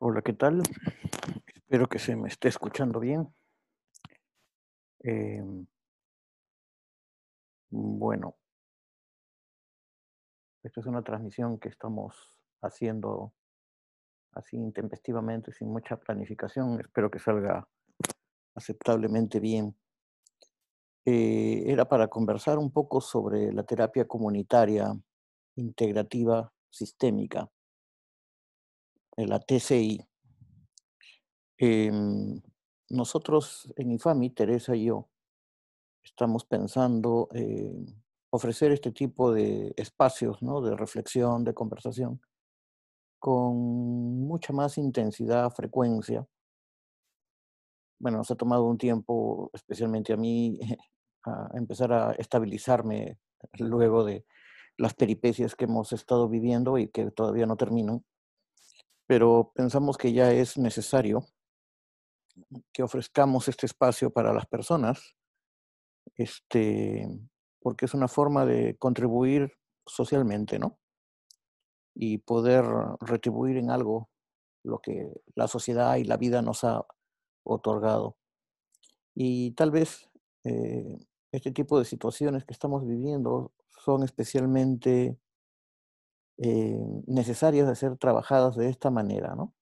Hola, ¿qué tal? Espero que se me esté escuchando bien. Em, bueno, esta es una transmisión que estamos haciendo así intempestivamente, sin mucha planificación. Espero que salga aceptablemente bien. Eh, era para conversar un poco sobre la terapia comunitaria integrativa sistémica la TCI. Em, nosotros en IFAMI, Teresa y yo, estamos pensando ofrecer este tipo de espacios ¿no? de reflexión, de conversación, con mucha más intensidad, frecuencia. Bueno, nos ha tomado un tiempo, especialmente a mí, a empezar a estabilizarme luego de las peripecias que hemos estado viviendo y que todavía no terminan pero pensamos que ya es necesario que ofrezcamos este espacio para las personas, este, porque es una forma de contribuir socialmente, ¿no? Y poder retribuir en algo lo que la sociedad y la vida nos ha otorgado. Y tal vez eh, este tipo de situaciones que estamos viviendo son especialmente eh, necesarias de ser trabajadas de esta manera, ¿no?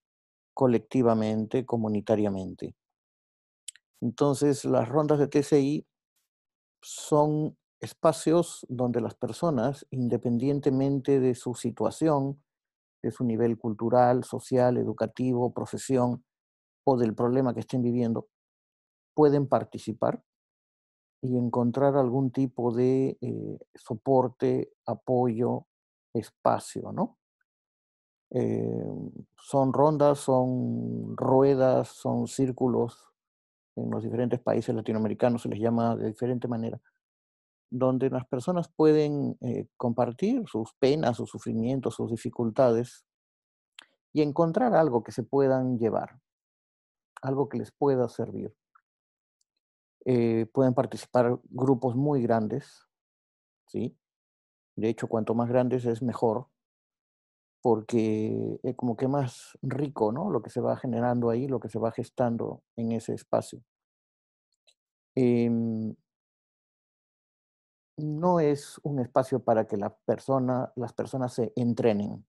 colectivamente, comunitariamente. Entonces, las rondas de TCI son espacios donde las personas, independientemente de su situación, de su nivel cultural, social, educativo, profesión o del problema que estén viviendo, pueden participar y encontrar algún tipo de eh, soporte, apoyo, espacio, ¿no? Em, son rondas, son ruedas, son círculos. En los diferentes países latinoamericanos se les llama de diferente manera, donde las personas pueden eh, compartir sus penas, sus sufrimientos, sus dificultades y encontrar algo que se puedan llevar, algo que les pueda servir. Eh, pueden participar grupos muy grandes, ¿sí? De hecho, cuanto más grandes es mejor, porque es eh, como que más rico, ¿no? Lo que se va generando ahí, lo que se va gestando en ese espacio. Em, no es un espacio para que la persona, las personas se entrenen.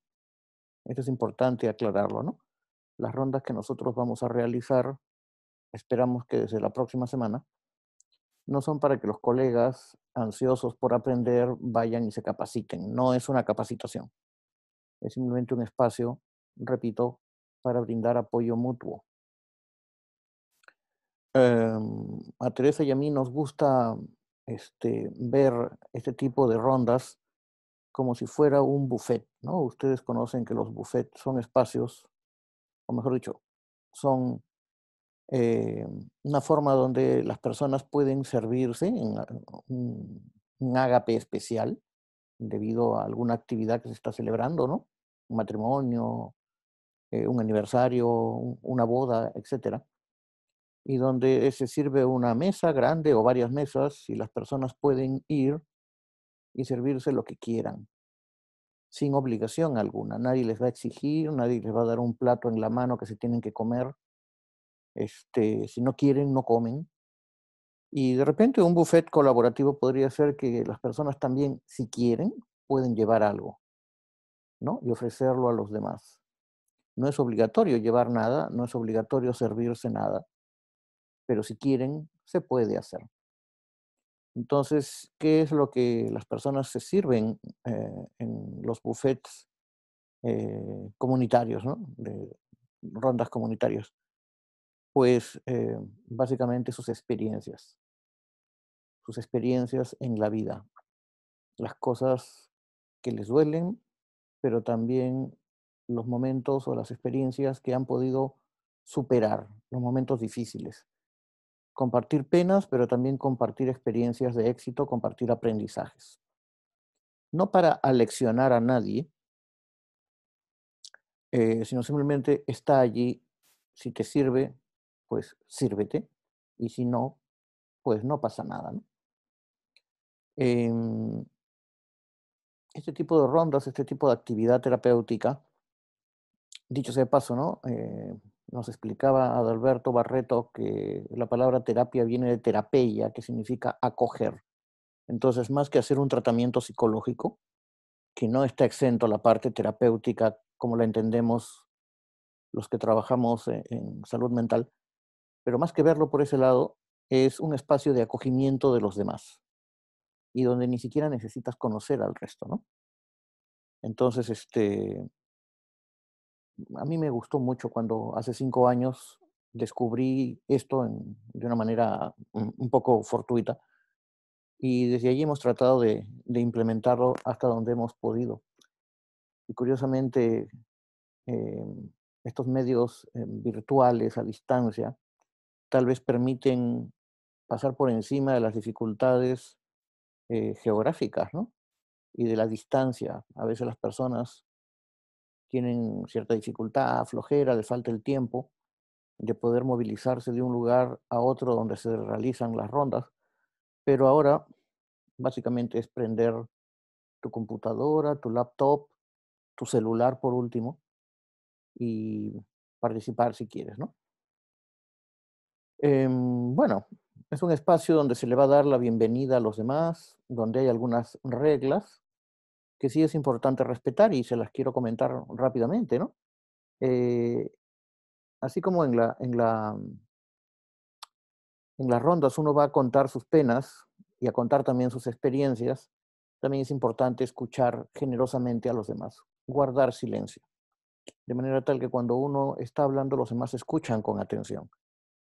Esto es importante aclararlo, ¿no? Las rondas que nosotros vamos a realizar, esperamos que desde la próxima semana, no son para que los colegas ansiosos por aprender vayan y se capaciten. No es una capacitación. Es simplemente un espacio, repito, para brindar apoyo mutuo. Em, a Teresa y a mí nos gusta este, ver este tipo de rondas como si fuera un buffet, ¿no? Ustedes conocen que los buffets son espacios, o mejor dicho, son eh, una forma donde las personas pueden servirse en ah, un, un, ágape especial debido a alguna actividad que se está celebrando, ¿no? Un matrimonio, eh, un aniversario, una boda, etc. Y donde se sirve una mesa grande o varias mesas y las personas pueden ir y servirse lo que quieran, sin obligación alguna. Nadie les va a exigir, nadie les va a dar un plato en la mano que se tienen que comer este, si no quieren, no comen. Y de repente un buffet colaborativo podría ser que las personas también, si quieren, pueden llevar algo, ¿no? Y ofrecerlo a los demás. No es obligatorio llevar nada, no es obligatorio servirse nada, pero si quieren, se puede hacer. Entonces, ¿qué es lo que las personas se sirven eh, en los buffets eh, comunitarios, ¿no? De rondas comunitarias? pues eh, básicamente sus experiencias, sus experiencias en la vida, las cosas que les duelen, pero también los momentos o las experiencias que han podido superar, los momentos difíciles. Compartir penas, pero también compartir experiencias de éxito, compartir aprendizajes. No para aleccionar a nadie, eh, sino simplemente está allí, si te sirve, pues sírvete, y si no, pues no pasa nada. Em, este tipo de rondas, este tipo de actividad terapéutica, dicho sea de paso, ¿no? Eh, nos explicaba Adalberto Barreto que la palabra terapia viene de terapeia, que significa acoger. Entonces, más que hacer un tratamiento psicológico, que no está exento la parte terapéutica como la entendemos los que trabajamos eh, en, salud mental, pero más que verlo por ese lado, es un espacio de acogimiento de los demás y donde ni siquiera necesitas conocer al resto, ¿no? Entonces, este, a mí me gustó mucho cuando hace cinco años descubrí esto de una manera un poco fortuita y desde allí hemos tratado de, implementarlo hasta donde hemos podido. Y curiosamente, em, estos medios em, virtuales a distancia tal vez permiten pasar por encima de las dificultades eh, geográficas ¿no? y de la distancia. A veces las personas tienen cierta dificultad, flojera, le falta el tiempo de poder movilizarse de un lugar a otro donde se realizan las rondas, pero ahora básicamente es prender tu computadora, tu laptop, tu celular por último y participar si quieres, ¿no? Em, bueno, es un espacio donde se le va a dar la bienvenida a los demás, donde hay algunas reglas que sí es importante respetar y se las quiero comentar rápidamente, ¿no? Eh, así como en la, en, la, en las rondas uno va a contar sus penas y a contar también sus experiencias, también es importante escuchar generosamente a los demás, guardar silencio, de manera tal que cuando uno está hablando los demás escuchan con atención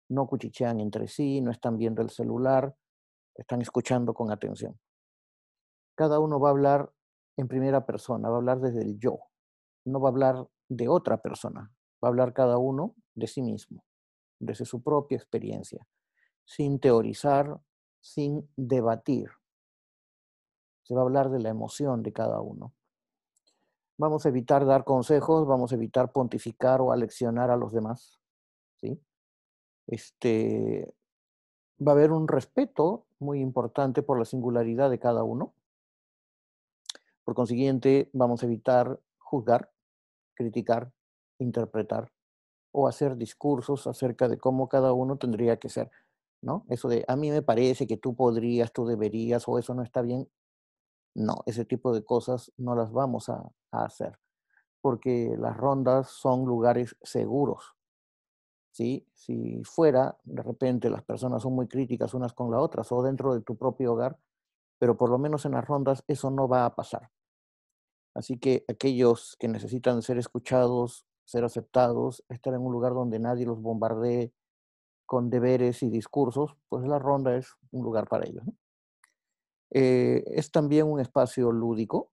no cuchichean entre sí, no están viendo el celular, están escuchando con atención. Cada uno va a hablar en primera persona, va a hablar desde el yo, no va a hablar de otra persona, va a hablar cada uno de sí mismo, desde su propia experiencia, sin teorizar, sin debatir. Se va a hablar de la emoción de cada uno. Vamos a evitar dar consejos, vamos a evitar pontificar o aleccionar a los demás este, va a haber un respeto muy importante por la singularidad de cada uno. Por consiguiente, vamos a evitar juzgar, criticar, interpretar o hacer discursos acerca de cómo cada uno tendría que ser, ¿no? Eso de a mí me parece que tú podrías, tú deberías o eso no está bien. No, ese tipo de cosas no las vamos a, a hacer, porque las rondas son lugares seguros si fuera, de repente las personas son muy críticas unas con las otras o dentro de tu propio hogar, pero por lo menos en las rondas eso no va a pasar. Así que aquellos que necesitan ser escuchados, ser aceptados, estar en un lugar donde nadie los bombardee con deberes y discursos, pues la ronda es un lugar para ellos. Eh, es también un espacio lúdico.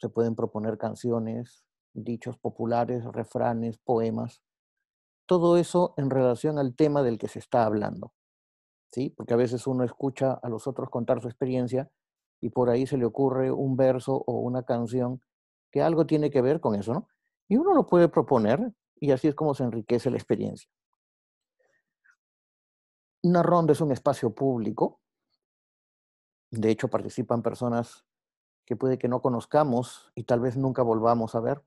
Se pueden proponer canciones, dichos populares, refranes, poemas todo eso en relación al tema del que se está hablando. ¿Sí? Porque a veces uno escucha a los otros contar su experiencia y por ahí se le ocurre un verso o una canción que algo tiene que ver con eso, ¿no? Y uno lo puede proponer y así es como se enriquece la experiencia. Una ronda es un espacio público. De hecho, participan personas que puede que no conozcamos y tal vez nunca volvamos a ver.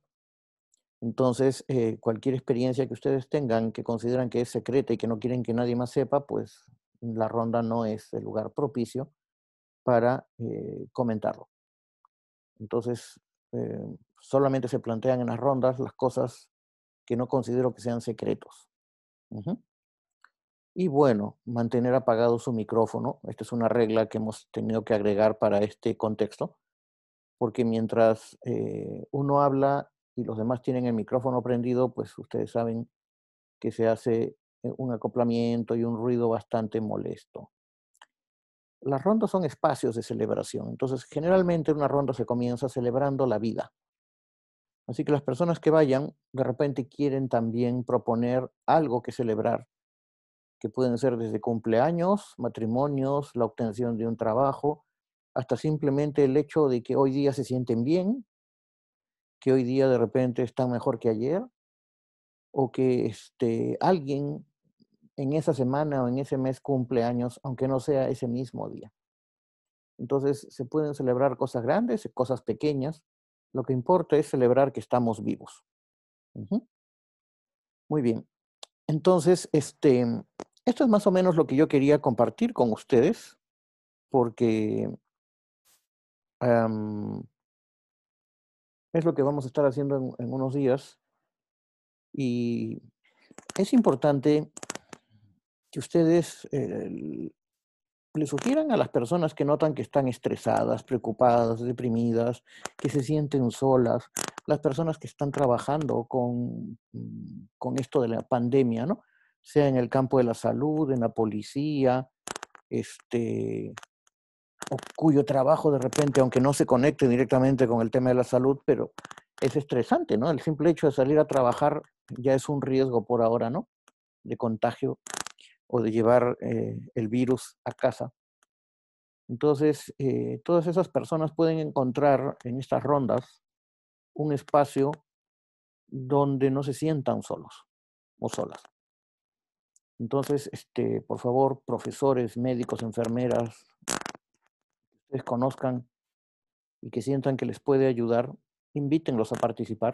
Entonces, eh, cualquier experiencia que ustedes tengan que consideran que es secreta y que no quieren que nadie más sepa, pues la ronda no es el lugar propicio para eh, comentarlo. Entonces, eh, solamente se plantean en las rondas las cosas que no considero que sean secretos. Y bueno, mantener apagado su micrófono. Esta es una regla que hemos tenido que agregar para este contexto, porque mientras uno habla y los demás tienen el micrófono prendido, pues ustedes saben que se hace eh, un acoplamiento y un ruido bastante molesto. Las rondas son espacios de celebración, entonces generalmente una ronda se comienza celebrando la vida. Así que las personas que vayan de repente quieren también proponer algo que celebrar, que pueden ser desde cumpleaños, matrimonios, la obtención de un trabajo, hasta simplemente el hecho de que hoy día se sienten bien que hoy día de repente está mejor que ayer, o que este, alguien en esa semana o en ese mes cumple años, aunque no sea ese mismo día. Entonces se pueden celebrar cosas grandes, cosas pequeñas. Lo que importa es celebrar que estamos vivos. Muy bien. Entonces, este, esto es más o menos lo que yo quería compartir con ustedes, porque es lo que vamos a estar haciendo en, unos días. Y es importante que ustedes eh, le sugieran a las personas que notan que están estresadas, preocupadas, deprimidas, que se sienten solas, las personas que están trabajando con, mm, con esto de la pandemia, ¿no? Sea en el campo de la salud, en la policía, este, o cuyo trabajo de repente, aunque no se conecte directamente con el tema de la salud, pero es estresante, ¿no? El simple hecho de salir a trabajar ya es un riesgo por ahora, ¿no? De contagio o de llevar eh, el virus a casa. Entonces, eh, todas esas personas pueden encontrar en estas rondas un espacio donde no se sientan solos o solas. Entonces, este, por favor, profesores, médicos, enfermeras, les conozcan y que sientan que les puede ayudar, invítenlos a participar.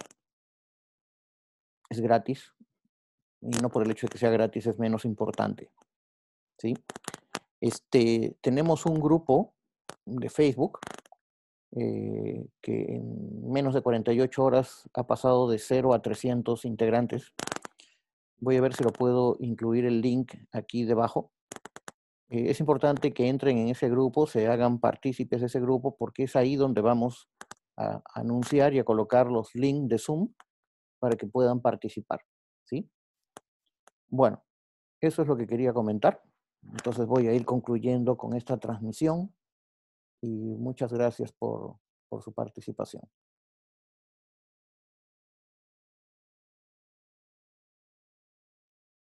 Es gratis. Y no por el hecho de que sea gratis es menos importante. ¿Sí? Este, tenemos un grupo de Facebook eh, que en menos de 48 horas ha pasado de 0 a 300 integrantes. Voy a ver si lo puedo incluir el link aquí debajo eh, es importante que entren en ese grupo, se hagan partícipes de ese grupo, porque es ahí donde vamos a anunciar y a colocar los links de Zoom para que puedan participar. ¿sí? Bueno, eso es lo que quería comentar. Entonces voy a ir concluyendo con esta transmisión y muchas gracias por su participación.